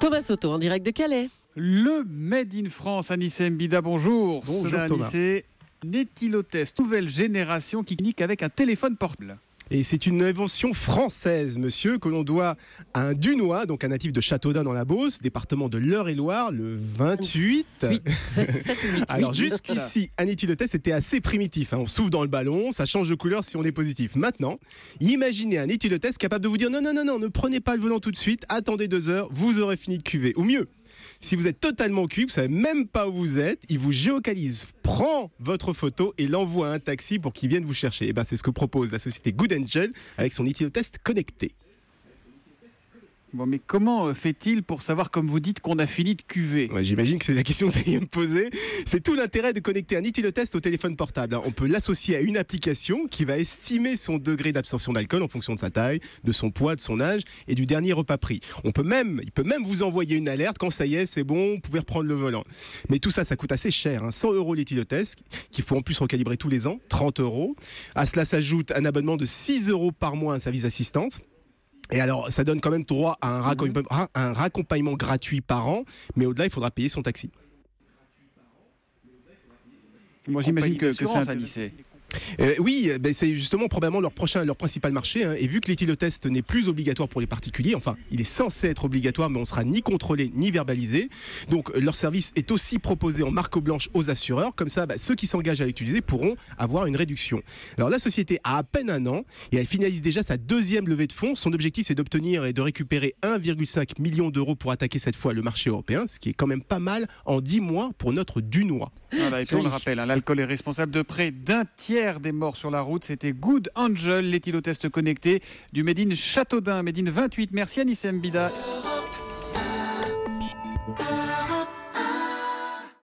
Thomas Soto en direct de Calais. Le Made in France, Anissé Mbida, bonjour. Bonjour Thomas. Anissé, Néthylotest, nouvelle génération qui communique avec un téléphone portable. Et c'est une invention française, monsieur, que l'on doit à un Dunois, donc un natif de Châteaudun dans la Beauce, département de l'Eure-et-Loire, le 28. Alors jusqu'ici, un étude de test était assez primitif. Hein. On souffle dans le ballon, ça change de couleur si on est positif. Maintenant, imaginez un étude de test capable de vous dire non, non, non, non, ne prenez pas le volant tout de suite, attendez deux heures, vous aurez fini de cuver. Ou mieux, si vous êtes totalement cuit, vous savez même pas où vous êtes, il vous géocalise, prend votre photo et l'envoie à un taxi pour qu'il vienne vous chercher. Eh ben, c'est ce que propose la société Good Angel avec son IT-test connecté mais comment euh, fait-il pour savoir, comme vous dites, qu'on a fini de cuver ouais, J'imagine que c'est la question que vous allez me poser. C'est tout l'intérêt de connecter un test au téléphone portable. Hein. On peut l'associer à une application qui va estimer son degré d'absorption d'alcool en fonction de sa taille, de son poids, de son âge et du dernier repas pris. On peut même, il peut même vous envoyer une alerte quand ça y est, c'est bon, vous pouvez reprendre le volant. Mais tout ça, ça coûte assez cher. 100 hein. euros test, qu'il faut en plus recalibrer tous les ans, 30 euros. À cela s'ajoute un abonnement de 6 euros par mois à un service d'assistance et alors, ça donne quand même droit à mhm. ah, un, raccompagnement, gratuit par an, mais au-delà, il faudra payer son taxi. Moi, j'imagine que, que c'est un lycée. Euh, oui, euh, ben c'est justement probablement leur prochain, leur principal marché. Hein, et vu que l'éthylotest n'est plus obligatoire pour les particuliers, enfin, il est censé être obligatoire, mais on sera ni contrôlé ni verbalisé. Donc, euh, leur service est aussi proposé en marque blanche aux assureurs. Comme ça, ben, ceux qui s'engagent à l'utiliser pourront avoir une réduction. Alors, la société a à peine un an et elle finalise déjà sa deuxième levée de fonds. Son objectif, c'est d'obtenir et de récupérer 1,5 million d'euros pour attaquer cette fois le marché européen, ce qui est quand même pas mal en 10 mois pour notre Dunois. Voilà, et on le rappelle, hein, l'alcool est responsable de près d'un tiers des morts sur la route. C'était Good Angel, l'éthylotest connecté du Médine Châteaudun, Médine 28. Merci Anissem Bida.